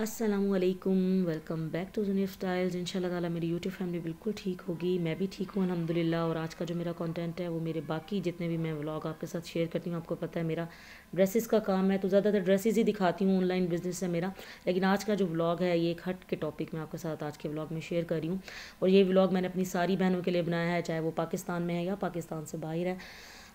असलकम welcome back to जुनीफ styles इंशाल्लाह ताला मेरी यूट्यूब फैमिली बिल्कुल ठीक होगी मैं भी ठीक हूँ अलहमदिल्ला और आज का जो मेरा कंटेंट है वो मेरे बाकी जितने भी मैं व्लॉग आपके साथ शेयर करती हूँ आपको पता है मेरा ड्रेसेस का काम है तो ज़्यादातर ड्रेसेस ही दिखाती हूँ ऑनलाइन बिजनेस है मेरा लेकिन आज का जो व्लॉग है ये एक हट के टॉपिक मैं आपके साथ आज के व्लॉग में शेयर कर रही हूँ और ये व्लॉग मैंने अपनी सारी बहनों के लिए बनाया है चाहे वो पाकिस्तान में है या पाकिस्तान से बाहर है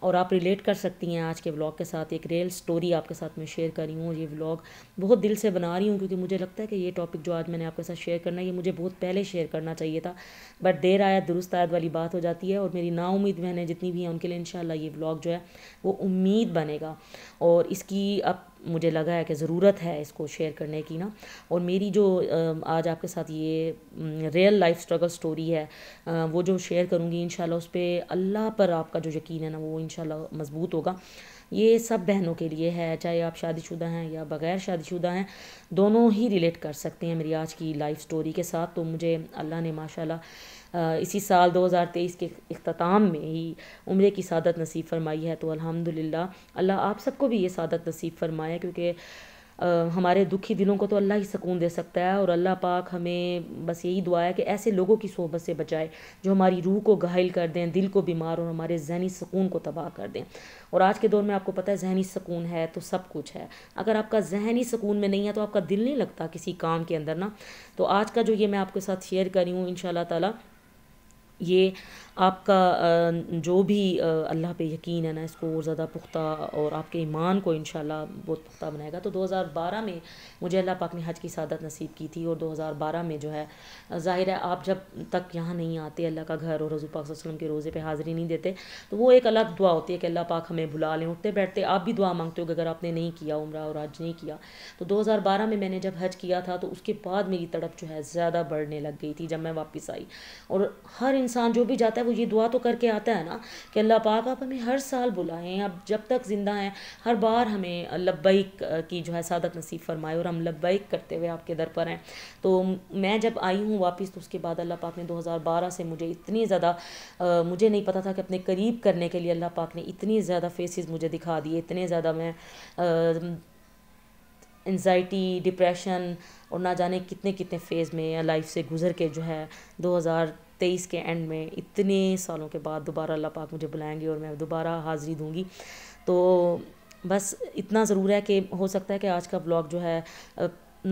और आप रिलेट कर सकती हैं आज के ब्लॉग के साथ एक रियल स्टोरी आपके साथ मैं शेयर कर रही हूँ ये ब्लॉग बहुत दिल से बना रही हूँ क्योंकि मुझे लगता है कि ये टॉपिक जो आज मैंने आपके साथ शेयर करना है ये मुझे बहुत पहले शेयर करना चाहिए था बट देर आया दुरुस्त आयत वाली बात हो जाती है और मेरी नाउमीद बहनें जितनी भी हैं उनके लिए इन ये ब्लॉग जो है वो उम्मीद बनेगा और इसकी आप मुझे लगा है कि ज़रूरत है इसको शेयर करने की ना और मेरी जो आज आपके साथ ये रियल लाइफ स्ट्रगल स्टोरी है वो जो शेयर करूँगी इन उस पर अल्लाह पर आपका जो यकीन है ना वो इन मज़बूत होगा ये सब बहनों के लिए है चाहे आप शादीशुदा हैं या बग़ैर शादीशुदा हैं दोनों ही रिलेट कर सकते हैं मेरी आज की लाइफ स्टोरी के साथ तो मुझे अल्लाह ने माशाल्लाह इसी साल 2023 के अख्ताम में ही उम्र की सादत नसीब फरमाई है तो अल्हम्दुलिल्लाह अल्लाह आप सबको भी ये सादत नसीब फरमाए क्योंकि हमारे दुखी दिलों को तो अल्लाह ही सुकून दे सकता है और अल्लाह पाक हमें बस यही दुआ है कि ऐसे लोगों की सोहबत से बचाए जो हमारी रूह को घायल कर दें दिल को बीमार और हमारे जहनी सुकून को तबाह कर दें और आज के दौर में आपको पता है जहनी सुकून है तो सब कुछ है अगर आपका जहनी सुकून में नहीं है तो आपका दिल नहीं लगता किसी काम के अंदर ना तो आज का जो ये मैं आपके साथ शेयर करी हूँ इन ताला ये आपका जो भी अल्लाह पे यकीन है ना इसको और ज़्यादा पुख्ता और आपके ईमान को इन बहुत पुख्ता बनाएगा तो 2012 में मुझे अल्लाह पाक ने हज की सादत नसीब की थी और 2012 में जो है ज़ाहिर है आप जब तक यहाँ नहीं आते अल्लाह का घर और रजू पाक वसलम के रोज़े पर हाज़िरी नहीं देते तो वो एक अलग दुआ होती है कि अल्लाह पाक हमें भुला लें उठते बैठते आप भी दुआ मांगते हो अगर आपने नहीं किया उम्र और हज नहीं किया तो दो में मैंने जब हज किया था तो उसके बाद मेरी तड़प जो है ज़्यादा बढ़ने लग गई थी जब मैं वापस आई और हर इंसान इंसान जो भी जाता है वो ये दुआ तो करके आता है ना कि अल्लाह पाक आप हमें हर साल बुलाएं आप जब तक ज़िंदा हैं हर बार हमें लब्बैक की जो है सादत नसीब फरमाए और हम लब्बैक करते हुए आपके दर पर हैं तो मैं जब आई हूँ वापस तो उसके बाद अल्लाह पाक ने 2012 से मुझे इतनी ज़्यादा मुझे नहीं पता था कि अपने करीब करने के लिए अल्लाह पाक ने इतनी ज़्यादा फेसिस मुझे दिखा दिए इतने ज़्यादा मैं एनजाइटी डिप्रेशन और ना जाने कितने कितने फ़ेज़ में लाइफ से गुज़र के जो है 2000 तेईस के एंड में इतने सालों के बाद दोबारा अल्लाह पाक मुझे बुलाएंगे और मैं दोबारा हाज़िरी दूंगी तो बस इतना ज़रूर है कि हो सकता है कि आज का ब्लॉग जो है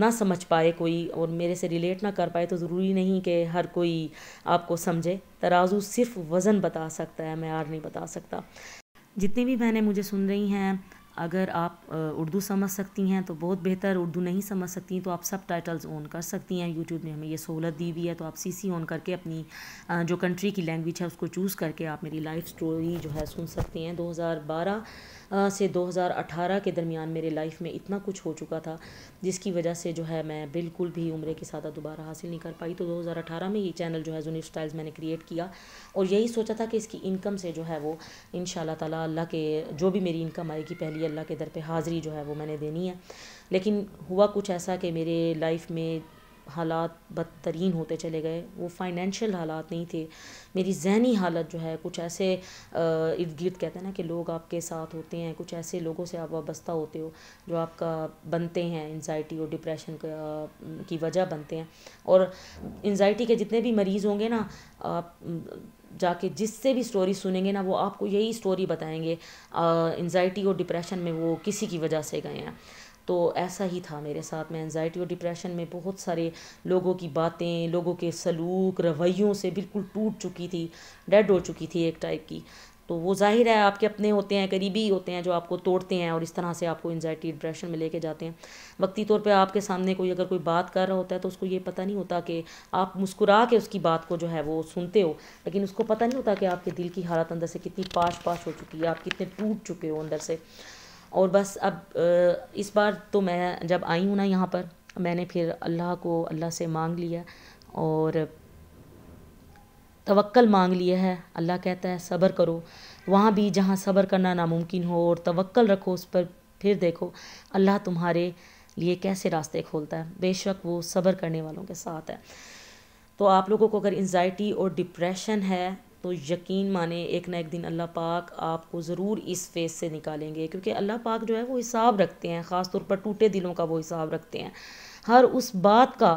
ना समझ पाए कोई और मेरे से रिलेट ना कर पाए तो ज़रूरी नहीं कि हर कोई आपको समझे तराजू सिर्फ वज़न बता सकता है मैं यार नहीं बता सकता जितनी भी बहनें मुझे सुन रही हैं अगर आप उर्दू समझ सकती हैं तो बहुत बेहतर उर्दू नहीं समझ सकती तो आप सब टाइटल्स ऑन कर सकती हैं यूट्यूब ने हमें ये सहूलत दी हुई है तो आप सी सी ऑन करके अपनी जो कंट्री की लैंग्वेज है उसको चूज़ करके आप मेरी लाइफ स्टोरी जो है सुन सकती हैं 2012 से 2018 के दरमियान मेरे लाइफ में इतना कुछ हो चुका था जिसकी वजह से जो है मैं बिल्कुल भी उम्र की साथ दोबारा हासिल नहीं कर पाई तो दो में ये चैनल जो है जुनीफ स्टाइल्स मैंने क्रिएट किया और यही सोचा था कि इसकी इनकम से जो है वो इन शाह तला के जो भी मेरी इनकम आएगी पहली मेरी अल्लाह के दर पे हाज़िरी जो है वो मैंने देनी है लेकिन हुआ कुछ ऐसा कि मेरे लाइफ में हालात बदतरीन होते चले गए वो फाइनेंशियल हालात नहीं थे मेरी जहनी हालत जो है कुछ ऐसे इर्द गिर्द कहते हैं ना कि लोग आपके साथ होते हैं कुछ ऐसे लोगों से आप वाबस्ता होते हो जो आपका बनते हैं एनजाइटी और डिप्रेशन की वजह बनते हैं और एनजाइटी के जितने भी मरीज़ होंगे ना आप जाके जिससे भी स्टोरी सुनेंगे ना वो आपको यही स्टोरी बताएंगे एनजाइटी और डिप्रेशन में वो किसी की वजह से गए हैं तो ऐसा ही था मेरे साथ मैं एनजाइटी और डिप्रेशन में बहुत सारे लोगों की बातें लोगों के सलूक रवैयों से बिल्कुल टूट चुकी थी डेड हो चुकी थी एक टाइप की तो वो जाहिर है आपके अपने होते हैं करीबी होते हैं जो आपको तोड़ते हैं और इस तरह से आपको एनजाइटी डिप्रेशन में लेके जाते हैं वक्ती तौर पे आपके सामने कोई अगर कोई बात कर रहा होता है तो उसको ये पता नहीं होता कि आप मुस्कुरा के उसकी बात को जो है वो सुनते हो लेकिन उसको पता नहीं होता कि आपके दिल की हालत अंदर से कितनी पाश पाश हो चुकी है आप कितने टूट चुके हो अंदर से और बस अब इस बार तो मैं जब आई हूँ ना यहाँ पर मैंने फिर अल्लाह को अल्लाह से मांग लिया और तवक्ल मांग लिया है अल्लाह कहता है सब्र करो वहाँ भी जहाँ सब्र करना नामुमकिन हो और तवक्ल रखो उस पर फिर देखो अल्लाह तुम्हारे लिए कैसे रास्ते खोलता है बेशक वो सब्र करने वालों के साथ है तो आप लोगों को अगर इन्ज़ाइटी और डिप्रेशन है तो यकीन माने एक ना एक दिन अल्लाह पाक आपको ज़रूर इस फेस से निकालेंगे क्योंकि अल्लाह पाक जो है वो हिसाब रखते हैं ख़ास तौर पर टूटे दिलों का वो हिसाब रखते हैं हर उस बात का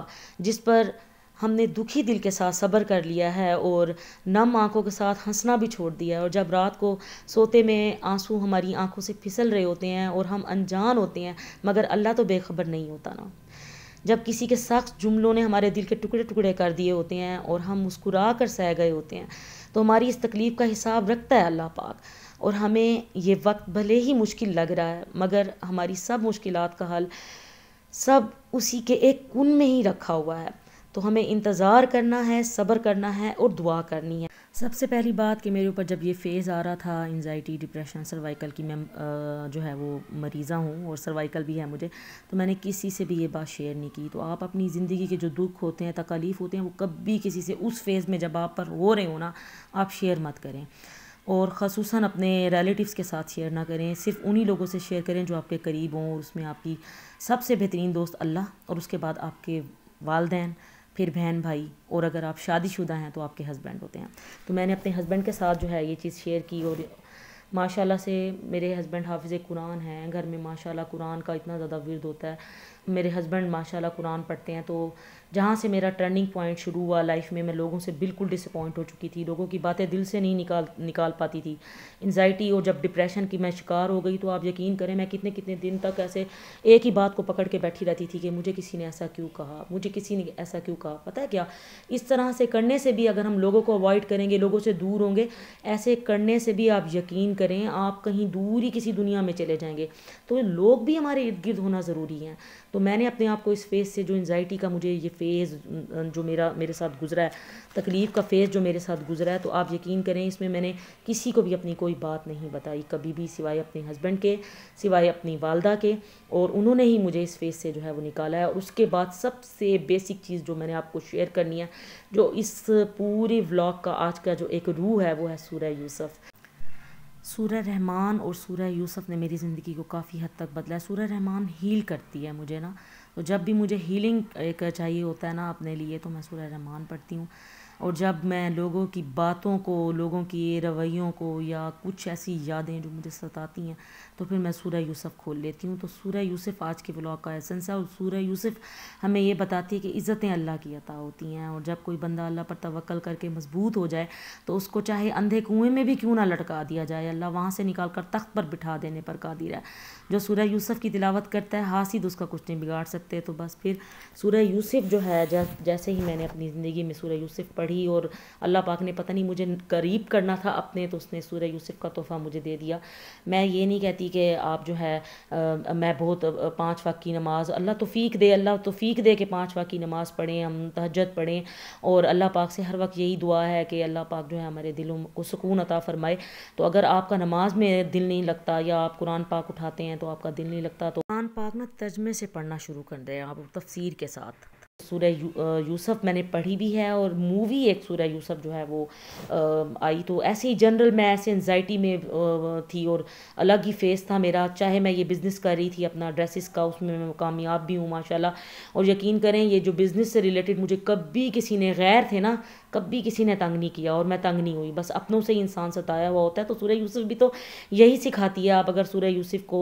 जिस पर हमने दुखी दिल के साथ सब्र कर लिया है और नम आंखों के साथ हंसना भी छोड़ दिया है और जब रात को सोते में आंसू हमारी आंखों से फिसल रहे होते हैं और हम अनजान होते हैं मगर अल्लाह तो बेखबर नहीं होता ना जब किसी के सख्त जुमलों ने हमारे दिल के टुकड़े टुकड़े कर दिए होते हैं और हम मुस्कुरा कर सह गए होते हैं तो हमारी इस तकलीफ़ का हिसाब रखता है अल्लाह पाक और हमें ये वक्त भले ही मुश्किल लग रहा है मगर हमारी सब मुश्किल का हल सब उसी के एक कुन में ही रखा हुआ है तो हमें इंतज़ार करना है सब्र करना है और दुआ करनी है सबसे पहली बात कि मेरे ऊपर जब ये फ़ेज़ आ रहा था एनजाइटी डिप्रेशन सर्वाइकल की मैं जो है वो मरीज़ा हूँ और सर्वाइकल भी है मुझे तो मैंने किसी से भी ये बात शेयर नहीं की तो आप अपनी ज़िंदगी के जो दुख होते हैं तकलीफ़ होते हैं वो कभी किसी से उस फेज़ में जब आप पर हो रहे हो ना आप शेयर मत करें और खसूस अपने रिलेटिव्स के साथ शेयर ना करें सिर्फ उन्हीं लोगों से शेयर करें जो आपके करीब हों और उसमें आपकी सबसे बेहतरीन दोस्त अल्लाह और उसके बाद आपके वालदेन फिर बहन भाई और अगर आप शादीशुदा हैं तो आपके हस्बैंड होते हैं तो मैंने अपने हस्बैंड के साथ जो है ये चीज़ शेयर की और माशाल्लाह से मेरे हस्बैंड हाफिज़ कुरान हैं घर में माशाल्लाह कुरान का इतना ज़्यादा विरद होता है मेरे हस्बैंड माशाल्लाह कुरान पढ़ते हैं तो जहाँ से मेरा टर्निंग पॉइंट शुरू हुआ लाइफ में मैं लोगों से बिल्कुल डिसअपॉइंट हो चुकी थी लोगों की बातें दिल से नहीं निकाल निकाल पाती थी एनजाइटी और जब डिप्रेशन की मैं शिकार हो गई तो आप यकीन करें मैं कितने कितने दिन तक ऐसे एक ही बात को पकड़ के बैठी रहती थी कि मुझे किसी ने ऐसा क्यों कहा मुझे किसी ने ऐसा क्यों कहा पता है क्या इस तरह से करने से भी अगर हम लोगों को अवॉइड करेंगे लोगों से दूर होंगे ऐसे करने से भी आप यकीन करें करें आप कहीं दूर ही किसी दुनिया में चले जाएंगे तो लोग भी हमारे इर्द गिर्द होना ज़रूरी है तो मैंने अपने आप को इस फेज़ से जो एनजाइटी का मुझे ये फेज़ अं, जो मेरा मेरे साथ गुजरा है तकलीफ़ का फेज़ जो मेरे साथ गुजरा है तो आप यकीन करें इसमें मैंने किसी को भी अपनी कोई बात नहीं बताई कभी भी सिवाय अपने हस्बैंड के सिवाय अपनी वालदा के और उन्होंने ही मुझे इस फेज़ से जो है वो निकाला है और उसके बाद सबसे बेसिक चीज़ जो मैंने आपको शेयर करनी है जो इस पूरे व्लॉग का आज का जो एक रूह है वो है सूर्य यूसफ सूर्य रहमान और सूर्य यूसुफ ने मेरी ज़िंदगी को काफ़ी हद तक बदला है सूर्य रहमान हील करती है मुझे ना तो जब भी मुझे हीलिंग एक चाहिए होता है ना अपने लिए तो मैं सूर्य रहमान पढ़ती हूँ और जब मैं लोगों की बातों को लोगों की रवैयों को या कुछ ऐसी यादें जो मुझे सताती हैं तो फिर मैं सूर्य यूसुफ खोल लेती हूँ तो सूर्य यूसुफ आज के ब्लॉग का एसेंस है और सूर्य यूसुफ हमें ये बताती है कि इज़्ज़तें अल्लाह की अता होती हैं और जब कोई बंदा अल्लाह पर तवक्ल करके मजबूत हो जाए तो उसको चाहे अंधे कुएँ में भी क्यों ना लटका दिया जाए अल्लाह वहाँ से निकाल कर तख्त पर बिठा देने पर कादिर है जो सूर्य यूसुफ की तिलावत करता है हासिद उसका कुछ नहीं बिगाड़ सकते तो बस फिर सूर्य यूसुफ जो है जैसे ही मैंने अपनी ज़िंदगी में सूर्य यूसुफ पढ़ पढ़ी और अल्लाह पाक ने पता नहीं मुझे करीब करना था अपने तो उसने सूर्य यूसुफ का तोहफ़ा मुझे दे दिया मैं ये नहीं कहती कि आप जो है आ, मैं बहुत पाँच वक्त की नमाज़ अल्लाह तोफ़ीक दे अल्लाह फीक दे कि पाँच वक्त की नमाज़ पढ़ें हम तहजद पढ़ें और अल्लाह पाक से हर वक्त यही दुआ है कि अल्लाह पाक जो है हमारे दिलों को सुकून अता फ़रमाए तो अगर आपका नमाज में दिल नहीं लगता या आप कुरान पाक उठाते हैं तो आपका दिल नहीं लगता तो कुरान पाक ना तर्जमे से पढ़ना शुरू कर रहे हैं आप तफसीर के साथ सूर्य यूसुफ मैंने पढ़ी भी है और मूवी एक सूर्य यूसुफ जो है वो आई तो ऐसे ही जनरल मैं ऐसे एनजाइटी में थी और अलग ही फेस था मेरा चाहे मैं ये बिज़नेस कर रही थी अपना ड्रेसिस का उसमें मैं कामयाब भी हूँ माशाल्लाह और यकीन करें ये जो बिज़नेस से रिलेटेड मुझे कभी किसी ने गैर थे ना कभी किसी ने तंग नहीं किया और मैं तंग नहीं हुई बस अपनों से ही इंसान सताया हुआ होता है तो सूर्य यूसुफ भी तो यही सिखाती है आप अगर सूर्य यूसुफ को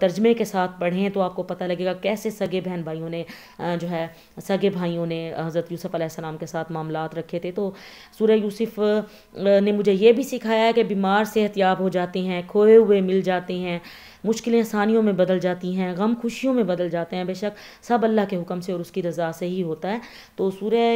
तर्जमे के साथ पढ़ें तो आपको पता लगेगा कैसे सगे बहन भाइयों ने जो है सगे भाइयों ने हज़रत यूसुफ आसमाम के साथ मामला रखे थे तो सूर्य यूसुफ ने मुझे ये भी सिखाया है कि बीमार सेहतियाब हो जाते हैं खोए हुए मिल जाते हैं मुश्किलें आसानियों में बदल जाती हैं गम खुशियों में बदल जाते हैं बेशक सब अल्लाह के हुक्म से और उसकी रज़ा से ही होता है तो सूर्य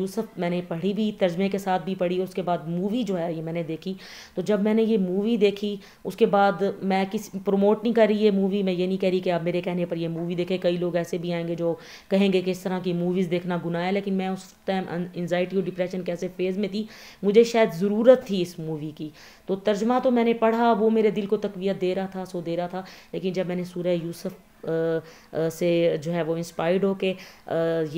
यूसुफ मैंने पढ़ी भी तर्जमे के साथ भी पढ़ी उसके बाद मूवी जो है ये मैंने देखी तो जब मैंने ये मूवी देखी उसके बाद मैं किस प्रमोट नहीं कर रही ये मूवी मैं ये नहीं कह रही कि आप मेरे कहने पर यह मूवी देखें कई लोग ऐसे भी आएंगे जो कहेंगे कि इस तरह की मूवीज़ देखना गुनाह है लेकिन मैं उस टाइम एनजाइटी और डिप्रेशन कैसे फेज़ में थी मुझे शायद ज़रूरत थी इस मूवी की तो तर्जमा तो मैंने पढ़ा वो मेरे दिल को तकवीत दे रहा था सो दे रहा था लेकिन जब मैंने सूर्य यूसुफ से जो है वो इंस्पायर्ड होके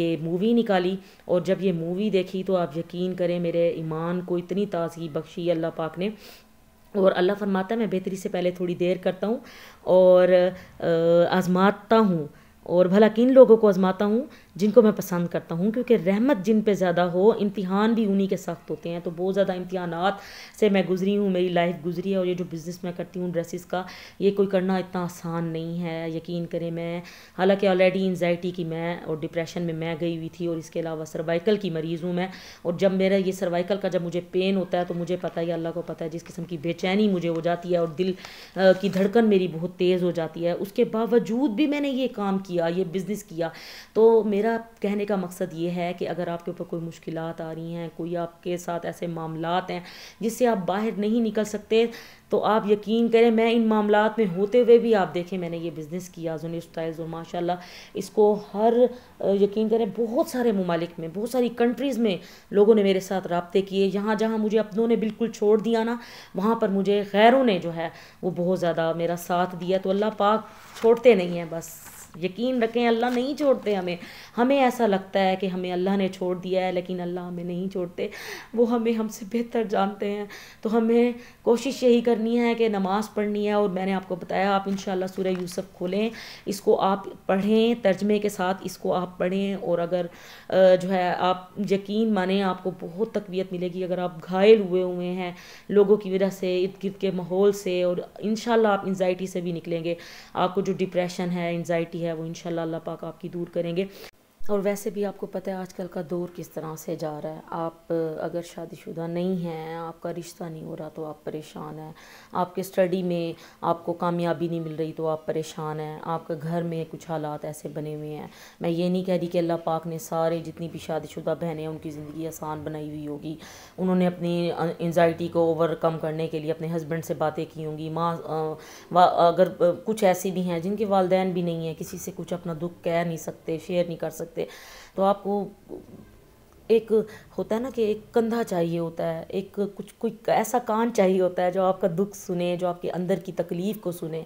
ये मूवी निकाली और जब ये मूवी देखी तो आप यकीन करें मेरे ईमान को इतनी ताजगी बख्शी अल्लाह पाक ने और अल्लाह फरमाता है मैं बेहतरी से पहले थोड़ी देर करता हूँ और आज़माता हूँ और भला किन लोगों को आज़माता हूँ जिनको मैं पसंद करता हूँ क्योंकि रहमत जिन पे ज़्यादा हो इम्तिहान भी उन्हीं के सख्त होते हैं तो बहुत ज़्यादा इम्तहान से मैं गुजरी हूँ मेरी लाइफ गुजरी है और ये जो बिज़नेस मैं करती हूँ ड्रेसेस का ये कोई करना इतना आसान नहीं है यकीन करें मैं हालांकि ऑलरेडी एनजाइटी की मैं और डिप्रेशन में मैं गई हुई थी और इसके अलावा सर्वाइकल की मरीज़ हूँ मैं और जब मेरा ये सर्वाइकल का जब मुझे पेन होता है तो मुझे पता है अल्लाह को पता है जिस किस्म की बेचैनी मुझे हो जाती है और दिल की धड़कन मेरी बहुत तेज़ हो जाती है उसके बावजूद भी मैंने ये काम किया ये बिज़नेस किया तो मेरा मेरा कहने का मकसद ये है कि अगर आपके ऊपर कोई मुश्किल आ रही हैं कोई आपके साथ ऐसे मामला हैं जिससे आप बाहर नहीं निकल सकते तो आप यकीन करें मैं इन मामला में होते हुए भी आप देखें मैंने ये बिज़नेस किया जोनी स्टाइल्स और माशाल्लाह इसको हर यकीन करें बहुत सारे ममालिक में बहुत सारी कंट्रीज़ में लोगों ने मेरे साथ रबते किए यहाँ जहाँ मुझे अपनों ने बिल्कुल छोड़ दिया ना वहाँ पर मुझे खैरों ने जो है वो बहुत ज़्यादा मेरा साथ दिया तो अल्लाह पाक छोड़ते नहीं हैं बस यकीन रखें अल्लाह नहीं छोड़ते हमें हमें ऐसा लगता है कि हमें अल्लाह ने छोड़ दिया है लेकिन अल्लाह हमें नहीं छोड़ते वो हमें हमसे बेहतर जानते हैं तो हमें कोशिश यही करनी है कि नमाज़ पढ़नी है और मैंने आपको बताया आप इन सूर्य यूसुफ खोलें इसको आप पढ़ें तर्जमे के साथ इसको आप पढ़ें और अगर जो है आप यकीन माने आपको बहुत तकबीयत मिलेगी अगर आप घायल हुए हुए हैं लोगों की वजह से इर्द गिर्द के माहौल से और इन आप इन्जाइटी से भी निकलेंगे आपको जो डिप्रेशन है इन्जाइटी है है वो इनशाला पाक आपकी दूर करेंगे और वैसे भी आपको पता है आजकल का दौर किस तरह से जा रहा है आप अगर शादीशुदा नहीं हैं आपका रिश्ता नहीं हो रहा तो आप परेशान हैं आपके स्टडी में आपको कामयाबी नहीं मिल रही तो आप परेशान हैं आपके घर में कुछ हालात ऐसे बने हुए हैं मैं ये नहीं कह रही कि अल्लाह पाक ने सारे जितनी भी शादीशुदा बहनें हैं उनकी ज़िंदगी आसान बनाई हुई होगी उन्होंने अपनी एनजाइटी को ओवरकम करने के लिए अपने हस्बैंड से बातें की होंगी माँ अगर कुछ ऐसी भी हैं जिनके वालदेन भी नहीं हैं किसी से कुछ अपना दुख कह नहीं सकते शेयर नहीं कर सकते सकते तो आपको एक होता है ना कि एक कंधा चाहिए होता है एक कुछ कोई ऐसा कान चाहिए होता है जो आपका दुख सुने जो आपके अंदर की तकलीफ़ को सुने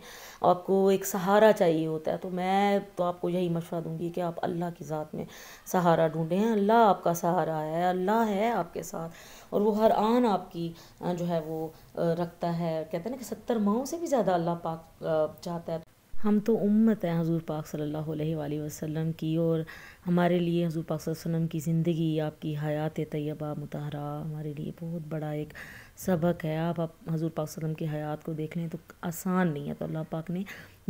आपको एक सहारा चाहिए होता है तो मैं तो आपको यही मशवरा दूंगी कि आप अल्लाह की ज़ात में सहारा ढूंढें अल्लाह आपका सहारा है अल्लाह है आपके साथ और वो हर आन आपकी जो है वो रखता है कहते हैं ना कि सत्तर माओ से भी ज़्यादा अल्लाह पाक चाहता है हम तो उम्मत हैं हजूर पाक सल्लल्लाहु अलैहि वसल्लम की और हमारे लिए हजूर पाक वसल्लम की ज़िंदगी आपकी हयात तैयबा मुतहरा हमारे लिए बहुत बड़ा एक सबक है आप आप हजूर पाक वसल्लम की हयात को देख लें तो आसान नहीं है तो अल्लाह पाक ने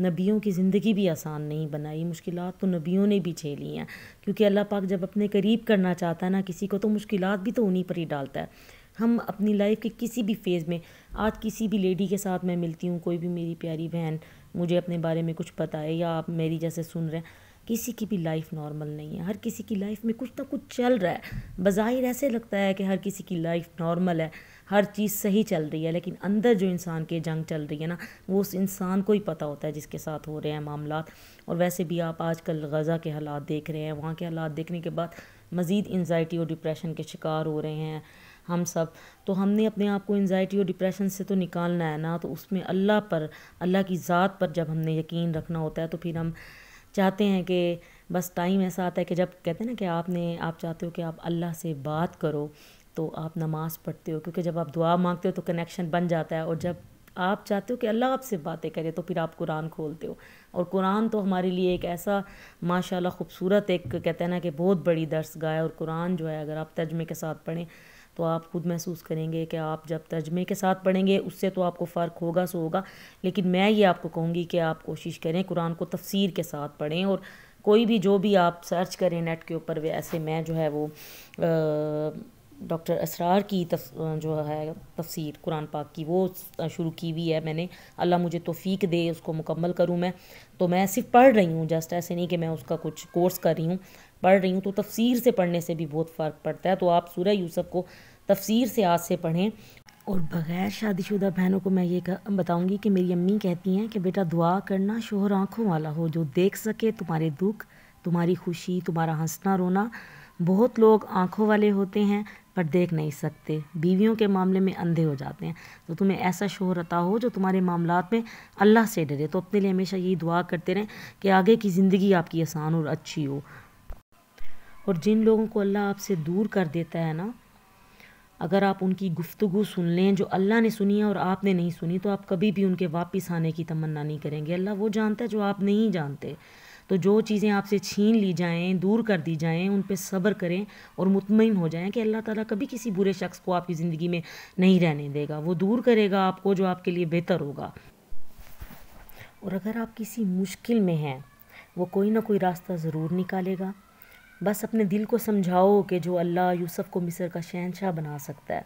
नबियों की ज़िंदगी भी आसान नहीं बनाई मुश्किल तो नबियों ने भी झेली हैं क्योंकि अल्लाह पाक जब अपने करीब करना चाहता है ना किसी को तो मुश्किल भी तो उन्हीं पर ही डालता है हम अपनी लाइफ के किसी भी फेज़ में आज किसी भी लेडी के साथ मैं मिलती हूँ कोई भी मेरी प्यारी बहन मुझे अपने बारे में कुछ पता है या आप मेरी जैसे सुन रहे हैं किसी की भी लाइफ नॉर्मल नहीं है हर किसी की लाइफ में कुछ ना कुछ चल रहा है बज़ाहिर ऐसे लगता है कि हर किसी की लाइफ नॉर्मल है हर चीज़ सही चल रही है लेकिन अंदर जो इंसान के जंग चल रही है ना वो उस इंसान को ही पता होता है जिसके साथ हो रहे हैं मामला और वैसे भी आप आजकल गज़ा के हालात देख रहे हैं वहाँ के हालात देखने के बाद मज़ीद इन्जाइटी और डिप्रेशन के शिकार हो रहे हैं हम सब तो हमने अपने आप को एनजाइटी और डिप्रेशन से तो निकालना है ना तो उसमें अल्लाह पर अल्लाह की ज़ात पर जब हमने यकीन रखना होता है तो फिर हम चाहते हैं कि बस टाइम ऐसा आता है कि जब कहते हैं ना कि आपने आप चाहते हो कि आप अल्लाह से बात करो तो आप नमाज़ पढ़ते हो क्योंकि जब आप दुआ मांगते हो तो कनेक्शन बन जाता है और जब आप चाहते हो कि अल्लाह आपसे बातें करे तो फिर आप कुरान खोलते हो और कुरान तो हमारे लिए एक ऐसा माशाल्लाह खूबसूरत एक कहते हैं ना कि बहुत बड़ी दर्स है और कुरान जो है अगर आप तर्जमे के साथ पढ़ें तो आप खुद महसूस करेंगे कि आप जब तर्जमे के साथ पढ़ेंगे उससे तो आपको फ़र्क होगा सो होगा लेकिन मैं ये आपको कहूँगी कि आप कोशिश करें कुरान को तफसीर के साथ पढ़ें और कोई भी जो भी आप सर्च करें नेट के ऊपर ऐसे मैं जो है वो डॉक्टर असरार की तफ, जो है तफसीर कुरान पाक की वो शुरू की हुई है मैंने अल्लाह मुझे तोफ़ीक दे उसको मुकम्मल करूँ मैं तो मैं सिर्फ पढ़ रही हूँ जस्ट ऐसे नहीं कि मैं उसका कुछ कोर्स कर रही हूँ पढ़ रही हूँ तो तफसीर से पढ़ने से भी बहुत फ़र्क पड़ता है तो आप सूर्य यूसफ़ को तफसीर से आज से पढ़ें और बग़ैर शादीशुदा बहनों को मैं ये बताऊंगी कि मेरी अम्मी कहती हैं कि बेटा दुआ करना शोहर आँखों वाला हो जो देख सके तुम्हारे दुख तुम्हारी खुशी तुम्हारा हंसना रोना बहुत लोग आँखों वाले होते हैं पर देख नहीं सकते बीवियों के मामले में अंधे हो जाते हैं तो तुम्हें ऐसा शोहर अता हो जो तुम्हारे मामला में अल्लाह से डरे तो अपने लिए हमेशा यही दुआ करते रहें कि आगे की ज़िंदगी आपकी आसान और अच्छी हो और जिन लोगों को अल्लाह आपसे दूर कर देता है ना अगर आप उनकी गुफ्तु सुन लें जो अल्लाह ने सुनी है और आपने नहीं सुनी तो आप कभी भी उनके वापस आने की तमन्ना नहीं करेंगे अल्लाह वो जानता है जो आप नहीं जानते तो जो चीज़ें आपसे छीन ली जाएं दूर कर दी जाएं उन पर सब्र करें और मुतमिन हो जाएं कि अल्लाह ताला कभी किसी बुरे शख्स को आपकी ज़िंदगी में नहीं रहने देगा वो दूर करेगा आपको जो आपके लिए बेहतर होगा और अगर आप किसी मुश्किल में हैं वो कोई ना कोई रास्ता ज़रूर निकालेगा बस अपने दिल को समझाओ कि जो अल्लाह यूसुफ को मिस्र का शहनशाह बना सकता है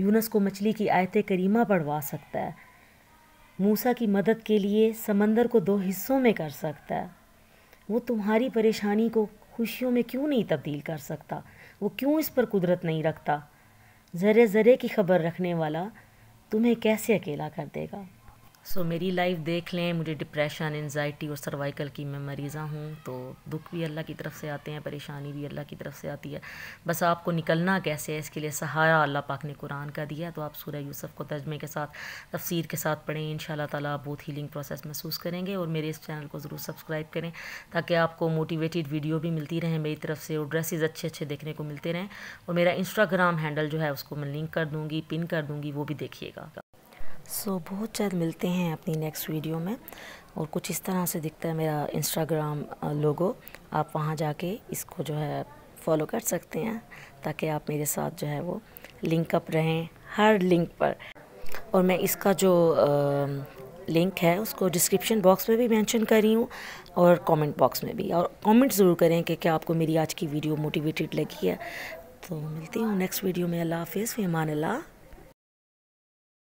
यूनस को मछली की आयत करीमा पढ़वा सकता है मूसा की मदद के लिए समंदर को दो हिस्सों में कर सकता है वो तुम्हारी परेशानी को खुशियों में क्यों नहीं तब्दील कर सकता वो क्यों इस पर कुदरत नहीं रखता ज़र ज़र की खबर रखने वाला तुम्हें कैसे अकेला कर देगा सो so, मेरी लाइफ देख लें मुझे डिप्रेशन एनजाइटी और सर्वाइकल की मैं मरीज़ा हूँ तो दुख भी अल्लाह की तरफ से आते हैं परेशानी भी अल्लाह की तरफ से आती है बस आपको निकलना कैसे है इसके लिए सहारा अल्लाह पाक ने कुरान का दिया तो आप सूर्य यूसुफ को तर्जमे के साथ तफसीर के साथ पढ़ें इन शाला तला आप बहुत हीलिंग प्रोसेस महसूस करेंगे और मेरे इस चैनल को ज़रूर सब्सक्राइब करें ताकि आपको मोटिवेटेड वीडियो भी मिलती रहें मेरी तरफ से और ड्रेसेज अच्छे अच्छे देखने को मिलते रहें और मेरा इंस्टाग्राम हैंडल जो है उसको मैं लिंक कर दूँगी पिन कर दूँगी वो भी देखिएगा सो so, बहुत जल्द मिलते हैं अपनी नेक्स्ट वीडियो में और कुछ इस तरह से दिखता है मेरा इंस्टाग्राम लोगो आप वहाँ जाके इसको जो है फॉलो कर सकते हैं ताकि आप मेरे साथ जो है वो लिंकअप रहें हर लिंक पर और मैं इसका जो आ, लिंक है उसको डिस्क्रिप्शन बॉक्स में भी मेंशन कर रही हूँ और कमेंट बॉक्स में भी और कमेंट ज़रूर करें कि क्या आपको मेरी आज की वीडियो मोटिवेटेड लगी है तो मिलती हूँ नेक्स्ट वीडियो में अल्लाह हाफिज़ फेमान अल्लाह